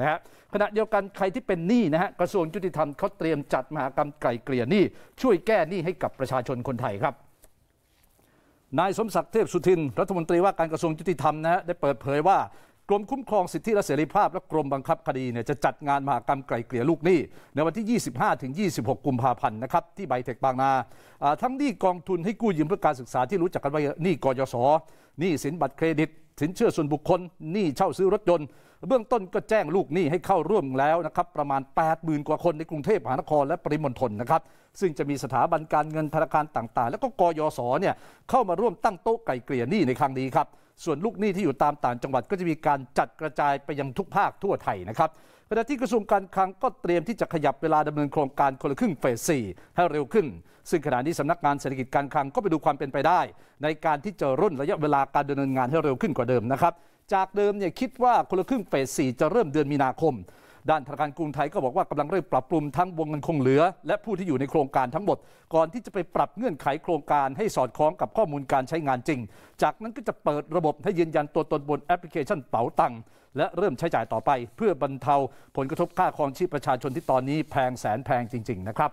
นะฮะขณะเดียวกันใครที่เป็นหนี้นะฮะกระทรวงยุติธรรมเขาเตรียมจัดมหากรรมไกลเกลี่ยหนี้ช่วยแก้หนี้ให้กับประชาชนคนไทยครับ นายสมศักดิ์เทพสุทินรัฐมนตรีว่าการกระทรวงยุติธรรมนะฮะ ได้เปิดเผยว่า กรมคุ้มครองสิทธิและเสรีภาพและกรมบังคับคดีเนี่ยจะจัดงานมหากรรมไกลเกลี่ยลูกหนี้ ในวันที่ 25ถึง26 กุมภาพันธ์นะครับที่ไบเทคบางนาทั้งหนี้กองทุนให้กู้ยืมเพื่อการศึกษาที่รู้จักกันว่าหนี้กยศหนี้สินบัตรเครดิตสินเชื่อส่วนบุคคลหนี้เช่าซื้อรถยนต์ เบื้องต้นก็แจ้งลูกหนี้ให้เข้าร่วมแล้วนะครับ ประมาณ80,000กว่าคนในกรุงเทพมหานครและปริมณฑลนะครับซึ่งจะมีสถาบันการเงินธนาคารต่างๆ และก็กยศเนี่ยเข้ามาร่วมตั้งโต๊ะไก่เกลี่ยหนี้ในครั้งนี้ครับส่วนลูกหนี้ที่อยู่ตามต่างจังหวัดก็จะมีการจัดกระจายไปยังทุกภาคทั่วไทยนะครับขณะที่กระทรวงการคลังก็เตรียมที่จะขยับเวลาดำเนินโครงการคนละครึ่งเฟสสี่ให้เร็วขึ้น ซึ่งขณะนี้สำนักงานเศรษฐกิจการคลังก็ไปดูความเป็นไปได้ ในการที่จะร่นระยะเวลาการดำเนินงานให้เร็วขึ้นกว่าเดิมนะครับจากเดิมเนี่ยคิดว่าคนละครึ่งเฟสสี่จะเริ่มเดือนมีนาคมด้านธนาคารกรุงไทยก็บอกว่ากำลังเร่งปรับปรุงทั้งวงเงินคงเหลือและผู้ที่อยู่ในโครงการทั้งหมด ก่อนที่จะไปปรับเงื่อนไขโครงการให้สอดคล้องกับข้อมูลการใช้งานจริง จากนั้นก็จะเปิดระบบให้ยืนยันตัวตนบนแอปพลิเคชันเป๋าตังค์และเริ่มใช้จ่ายต่อไป เพื่อบรรเทาผลกระทบค่าครองชีพประชาชนที่ตอนนี้แพงแสนแพงจริงๆนะครับ